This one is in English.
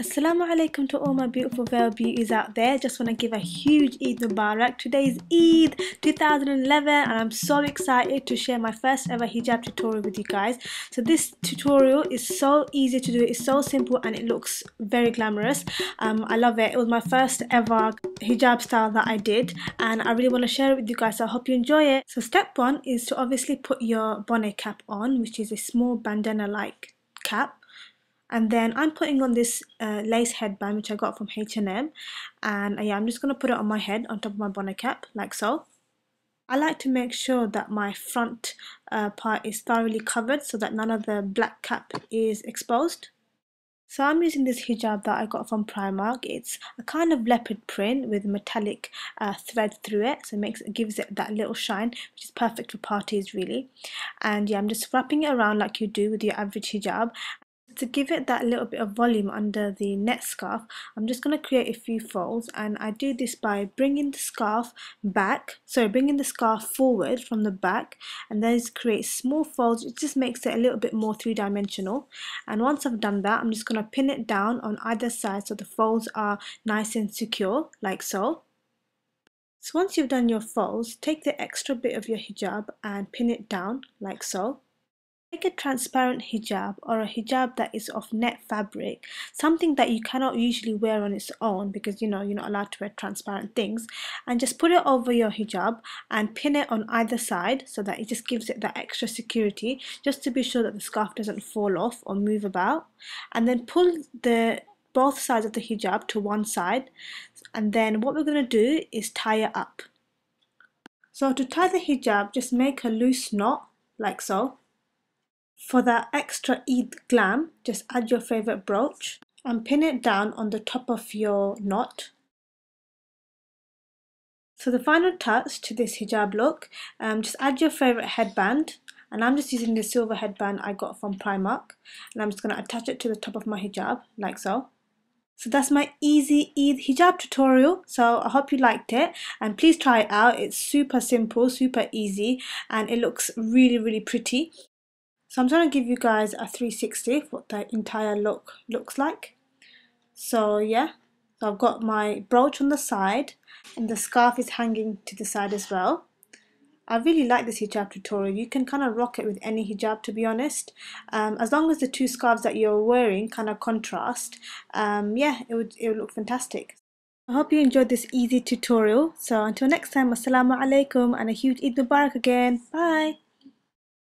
Assalamu alaikum to all my beautiful veil beauties out there. Just want to give a huge Eid Mubarak. Today's Eid 2011 and I'm so excited to share my first ever hijab tutorial with you guys. So this tutorial is so easy to do. It's so simple and it looks very glamorous. Um, I love it. It was my first ever hijab style that I did and I really want to share it with you guys. So I hope you enjoy it. So step one is to obviously put your bonnet cap on which is a small bandana like cap and then I'm putting on this uh, lace headband which I got from H&M and uh, yeah I'm just going to put it on my head on top of my bonnet cap like so. I like to make sure that my front uh, part is thoroughly covered so that none of the black cap is exposed. So I'm using this hijab that I got from Primark. It's a kind of leopard print with metallic uh, thread through it. So it makes it gives it that little shine, which is perfect for parties really. And yeah, I'm just wrapping it around like you do with your average hijab to give it that little bit of volume under the net scarf I'm just going to create a few folds and I do this by bringing the scarf back so bringing the scarf forward from the back and then create small folds it just makes it a little bit more three-dimensional and once I've done that I'm just going to pin it down on either side so the folds are nice and secure like so so once you've done your folds take the extra bit of your hijab and pin it down like so Take a transparent hijab or a hijab that is of net fabric, something that you cannot usually wear on its own because you know you're not allowed to wear transparent things, and just put it over your hijab and pin it on either side so that it just gives it that extra security just to be sure that the scarf doesn't fall off or move about. And then pull the both sides of the hijab to one side, and then what we're going to do is tie it up. So, to tie the hijab, just make a loose knot like so for that extra Eid glam, just add your favorite brooch and pin it down on the top of your knot. So the final touch to this hijab look, um, just add your favorite headband and I'm just using the silver headband I got from Primark and I'm just going to attach it to the top of my hijab like so. So that's my easy Eid hijab tutorial. So I hope you liked it and please try it out. It's super simple, super easy and it looks really, really pretty. So I'm going to give you guys a 360 what the entire look looks like. So yeah, so I've got my brooch on the side and the scarf is hanging to the side as well. I really like this hijab tutorial. You can kind of rock it with any hijab to be honest. Um, as long as the two scarves that you're wearing kind of contrast, um, yeah, it would, it would look fantastic. I hope you enjoyed this easy tutorial. So until next time, assalamu alaikum and a huge Eid Mubarak again. Bye!